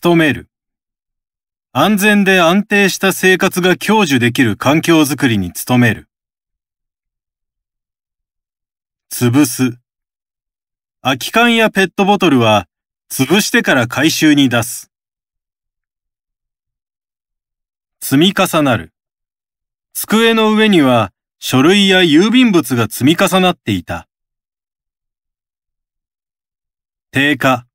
努める。安全で安定した生活が享受できる環境づくりに努める。潰す。空き缶やペットボトルは潰してから回収に出す。積み重なる。机の上には書類や郵便物が積み重なっていた。低下。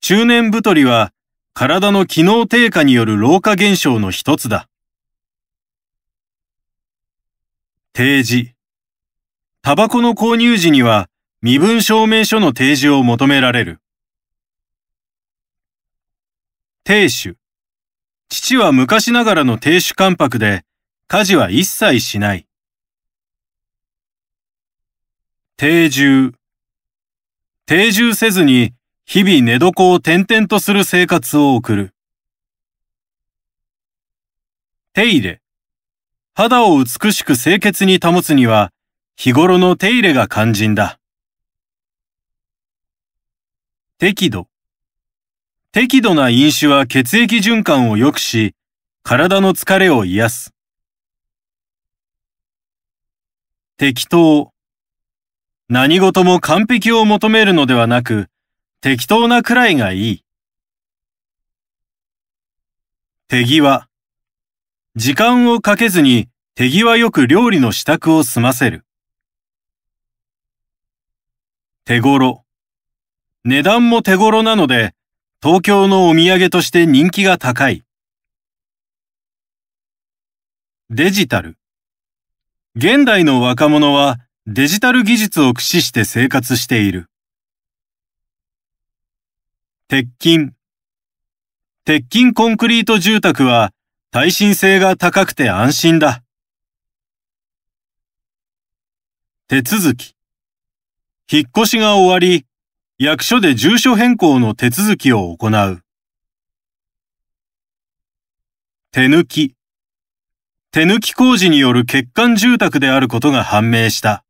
中年太りは体の機能低下による老化現象の一つだ。提示。タバコの購入時には身分証明書の提示を求められる。亭主。父は昔ながらの亭主関白で、家事は一切しない。定住。定住せずに日々寝床を転々とする生活を送る。手入れ。肌を美しく清潔に保つには、日頃の手入れが肝心だ。適度。適度な飲酒は血液循環を良くし、体の疲れを癒す。適当。何事も完璧を求めるのではなく、適当なくらいがいい。手際。時間をかけずに手際よく料理の支度を済ませる。手頃。値段も手頃なので、東京のお土産として人気が高い。デジタル。現代の若者はデジタル技術を駆使して生活している。鉄筋。鉄筋コンクリート住宅は耐震性が高くて安心だ。手続き。引っ越しが終わり、役所で住所変更の手続きを行う。手抜き。手抜き工事による欠陥住宅であることが判明した。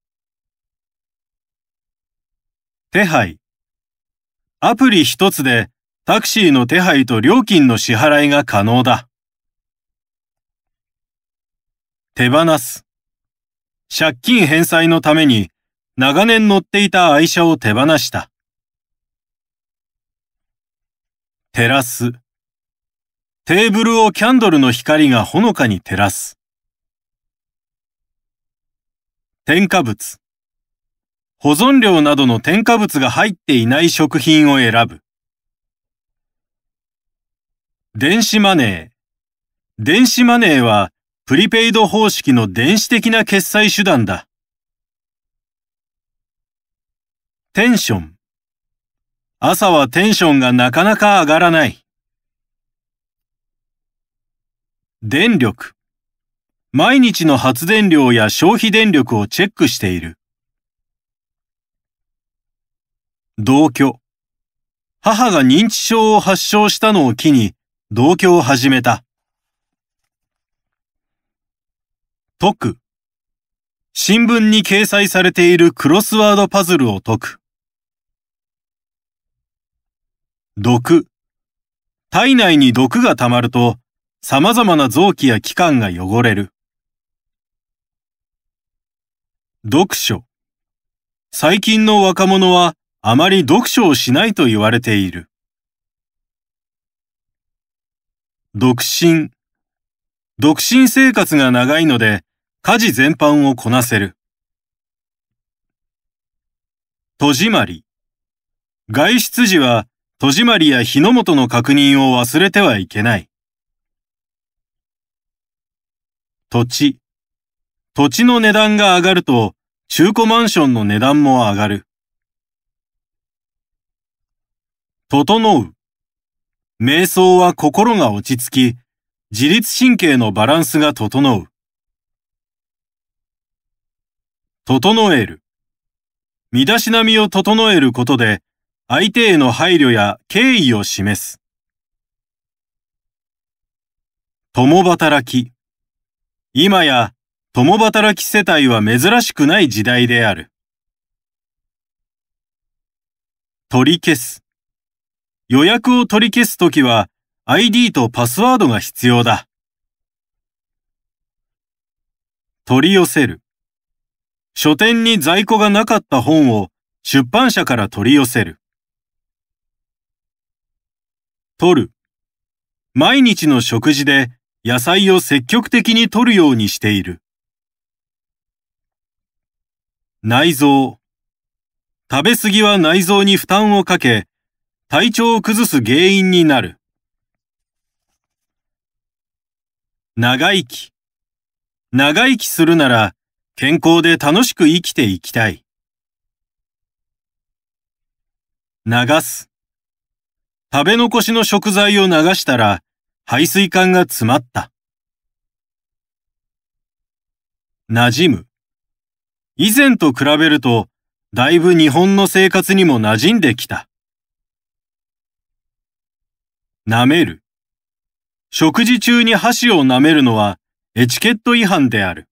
手配。アプリ一つでタクシーの手配と料金の支払いが可能だ。手放す。借金返済のために長年乗っていた愛車を手放した。照らす。テーブルをキャンドルの光がほのかに照らす。添加物。保存料などの添加物が入っていない食品を選ぶ。電子マネー。電子マネーは、プリペイド方式の電子的な決済手段だ。テンション。朝はテンションがなかなか上がらない。電力。毎日の発電量や消費電力をチェックしている。同居。母が認知症を発症したのを機に同居を始めた。解く。新聞に掲載されているクロスワードパズルを解く。毒。体内に毒が溜まると、様々な臓器や器官が汚れる。読書。最近の若者はあまり読書をしないと言われている。独身。独身生活が長いので、家事全般をこなせる。戸締まり。外出時は、戸締まりや日の元の確認を忘れてはいけない。土地。土地の値段が上がると、中古マンションの値段も上がる。整う。瞑想は心が落ち着き、自律神経のバランスが整う。整える。身だしなみを整えることで、相手への配慮や敬意を示す。共働き。今や、共働き世帯は珍しくない時代である。取り消す。予約を取り消すときは ID とパスワードが必要だ。取り寄せる。書店に在庫がなかった本を出版社から取り寄せる。取る。毎日の食事で野菜を積極的に取るようにしている。内臓。食べ過ぎは内臓に負担をかけ、体調を崩す原因になる。長生き。長生きするなら健康で楽しく生きていきたい。流す。食べ残しの食材を流したら排水管が詰まった。馴染む。以前と比べると、だいぶ日本の生活にも馴染んできた。舐める。食事中に箸を舐めるのはエチケット違反である。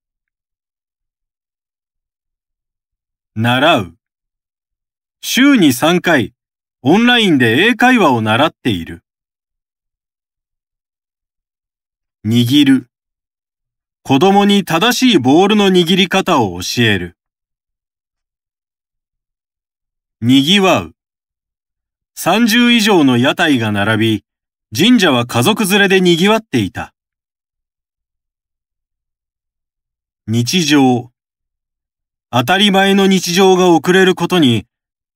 習う。週に3回、オンラインで英会話を習っている。握る。子供に正しいボールの握り方を教える。賑わう。30以上の屋台が並び、神社は家族連れで賑わっていた。日常。当たり前の日常が遅れることに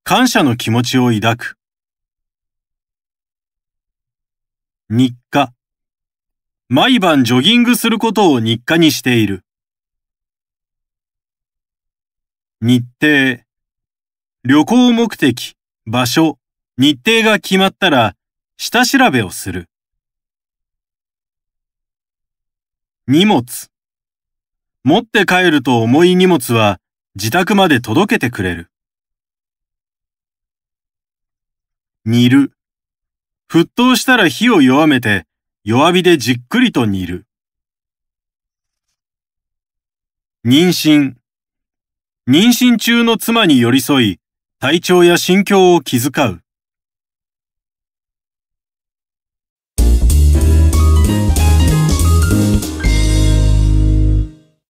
感謝の気持ちを抱く。日課。毎晩ジョギングすることを日課にしている。日程。旅行目的、場所、日程が決まったら下調べをする。荷物。持って帰ると重い荷物は自宅まで届けてくれる。煮る。沸騰したら火を弱めて弱火でじっくりと煮る。妊娠。妊娠中の妻に寄り添い、体調や心境を気遣う。